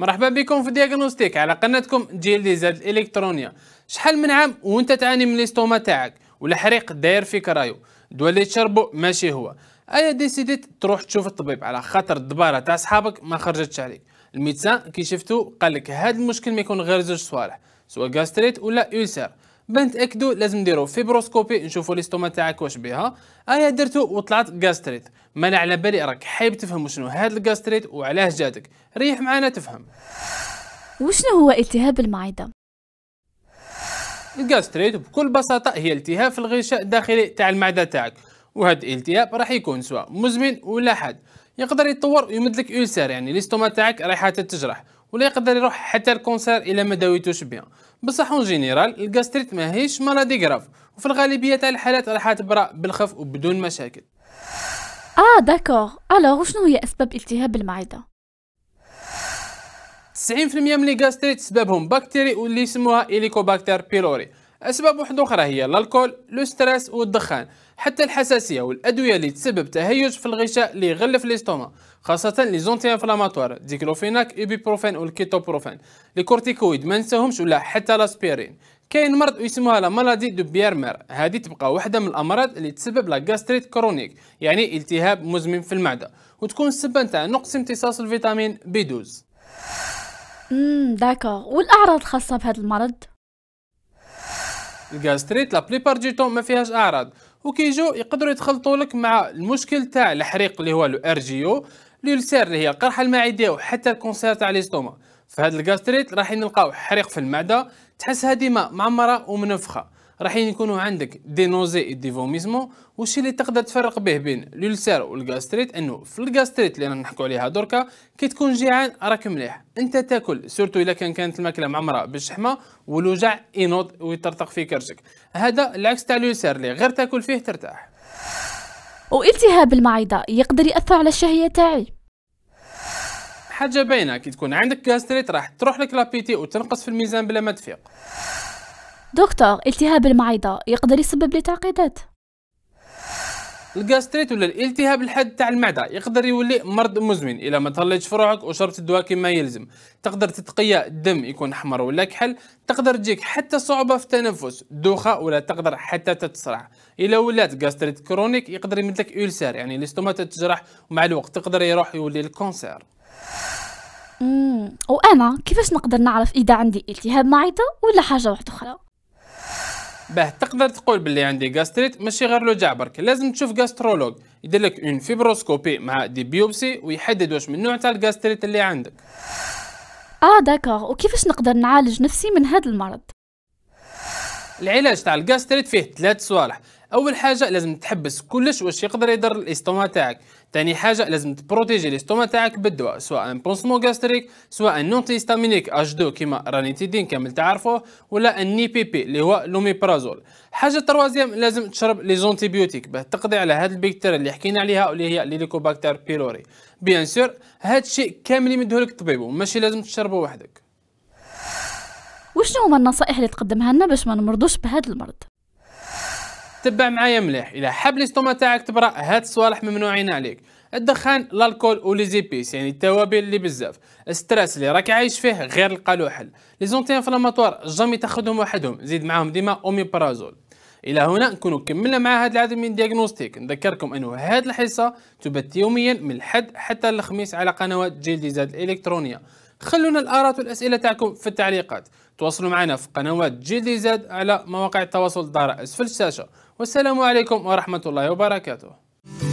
مرحبا بكم في دياغنوستيك على قناتكم ديال دي زاد الالكترونيه شحال من عام وانت تعاني من الاستوما تاعك ولا حريق داير فيك رايو دواء اللي تشربو ماشي هو ايا ديسيديت تروح تشوف الطبيب على خاطر الدباره تاع صحابك ما خرجتش عليك الميدسان كي شفتو قال لك هذا المشكل ما يكون غير زوج صوالح سواء غاستريت ولا اولسر بنتاكدوا لازم نديروا فيبروسكوبي نشوفوا لي ستوما تاعك واش بها انا درتو وطلعت غاستريت ما انا على بالي راك حايب تفهم شنو هاد الغاستريت وعلاه جاتك ريح معانا تفهم وشنو هو التهاب المعده الجاستريت بكل بساطه هي التهاب في الغشاء الداخلي تاع المعده تاعك وهذا الالتهاب راح يكون سواء مزمن ولا حاد يقدر يتطور ويمد لك يعني الاستوما تاعك رايحه تتجرح ولا يقدر يروح حتى الكونسير الا ما داويتوش بها بصح اون جينيرال الغاستريت ماهيش مرض غراف وفي الغالبيه تاع الحالات راح تبرا بالخف وبدون مشاكل اه داكور الوغ شنو هي اسباب التهاب المعده 90% من لي سببهم بكتيري واللي يسموها هيليكوباكتر بيلوري اسباب واحده اخرى هي الكحول لو ستريس والدخان حتى الحساسيه والادويه اللي تسبب تهيج في الغشاء اللي يغلف الاستوما خاصه لي زونتي انفلاماتوار ديكلوفيناك ايبيبروفين والكيتوبروفين لي كورتيكويد ما نساهمش ولا حتى لاسبيرين كاين مرض يسموها لا مالادي دو بيرمير هذه تبقى واحده من الامراض اللي تسبب لا جاستريت كرونيك يعني التهاب مزمن في المعده وتكون السبب نتاع نقص امتصاص الفيتامين بي 12 امم داكور والاعراض الخاصه بهذا المرض الجاستريت لا بليبار دي طون ما فيهاش اعراض وكيجو يقدروا يتخلطوا لك مع المشكل تاع الحريق اللي هو الار جي او اللي هي القرحه المعديه وحتى الكونسير تاع ليستوما فهاد الجاستريت راح نلقاو حريق في المعده تحسها ديما معمره ومنفخه راحين يكونوا عندك دي نوزي دي فوميزمون والشي اللي تقدر تفرق به بين لولسير والغاستريت انه في الغاستريت اللي رانا نحكوا عليها دركا كي تكون جيعان راك مليح انت تاكل سورتو الا كان كانت الماكله معمره بالشحمه والوجع ينوض ويطرطق في كرشك هذا العكس تاع لولسير اللي غير تاكل فيه ترتاح والتهاب المعده يقدر ياثر على الشهيه تاعي حاجه باينه كي تكون عندك غاستريت راح تروح لك لابيتي وتنقص في الميزان بلا ما تفيق دكتور التهاب المعده يقدر يسبب لي تعقيدات الجاستريت ولا الالتهاب الحاد تاع المعده يقدر يولي مرض مزمن إلى ما تهليتش فروعك وشربت الدواء كما يلزم تقدر تتقيا الدم يكون احمر ولا كحل تقدر تجيك حتى صعوبه في التنفس دوخه ولا تقدر حتى تتصرع إلى ولات جاستريت كرونيك يقدر يمدلك اولسار يعني الاستوما تتجرح ومع الوقت تقدر يروح يولي الكونسير وانا كيفاش نقدر نعرف اذا عندي التهاب معده ولا حاجه واحده اخرى باه تقدر تقول باللي عندي جاستريت ماشي غير لوجع برك لازم تشوف غاسترولوج يدير لك اون فيبروسكوبي مع دي بيوبسي ويحدد واش من نوع تاع الجاستريت اللي عندك اه داكور وكيفاش نقدر نعالج نفسي من هذا المرض العلاج تاع الجاستريت فيه ثلاث صوالح اول حاجه لازم تحبس كلش واش يقدر يضر الاستوما تاعك ثاني حاجه لازم تبروتيجي الاستوما تاعك بالدواء سواء بونسمو جاستريك سواء نونتي ستامينيك اش كيما رانيتيدين كامل تعرفوه ولا الني بي بي اللي هو لوميبرازول حاجه تروازيام لازم تشرب لي زونتيبيوتيك باه تقضي على هاد البكتيريا اللي حكينا عليها واللي هي ليليكوباكتير بيلوري بيان سور هاد الشيء كامل يمدهولك الطبيب وماشي لازم تشربه وحدك وشنو هما النصائح اللي تقدمها لنا باش ما نمرضوش بهذا المرض تبع معايا مليح الى حب لي ستوما تاعك تبرا هاد الصوالح ممنوعين عليك الدخان الكحول وليزيبيس يعني التوابل اللي بزاف الستريس اللي راك عايش فيه غير لقى له حل لي زونتي انفلاماتوار جامي تاخذهم وحدهم زيد معاهم ديما اومي برازول الى هنا نكونوا كملنا مع هذا العدد من دياغنوستيك نذكركم انه هذه الحصه تبث يوميا من الحد حتى الخميس على قنوات جيل زاد الالكترونيه خلونا الآراء والأسئلة تاعكم في التعليقات تواصلوا معنا في قنوات جي دي زد على مواقع التواصل الضارة أسفل الشاشة والسلام عليكم ورحمة الله وبركاته